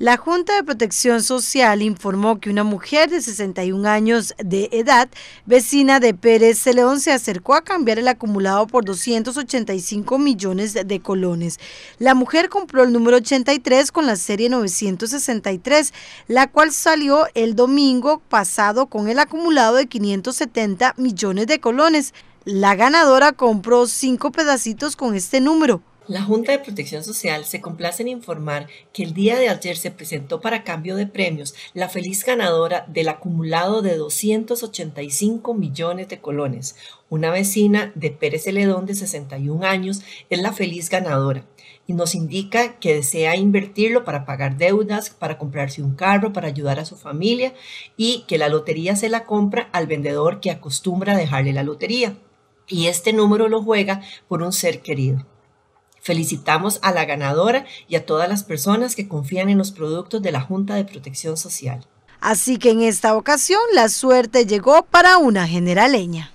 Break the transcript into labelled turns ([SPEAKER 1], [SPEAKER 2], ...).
[SPEAKER 1] La Junta de Protección Social informó que una mujer de 61 años de edad, vecina de Pérez León, se acercó a cambiar el acumulado por 285 millones de colones. La mujer compró el número 83 con la serie 963, la cual salió el domingo pasado con el acumulado de 570 millones de colones. La ganadora compró cinco pedacitos con este número.
[SPEAKER 2] La Junta de Protección Social se complace en informar que el día de ayer se presentó para cambio de premios la feliz ganadora del acumulado de 285 millones de colones. Una vecina de Pérez Celedón de 61 años es la feliz ganadora y nos indica que desea invertirlo para pagar deudas, para comprarse un carro, para ayudar a su familia y que la lotería se la compra al vendedor que acostumbra dejarle la lotería. Y este número lo juega por un ser querido. Felicitamos a la ganadora y a todas las personas que confían en los productos de la Junta de Protección Social.
[SPEAKER 1] Así que en esta ocasión la suerte llegó para una generaleña.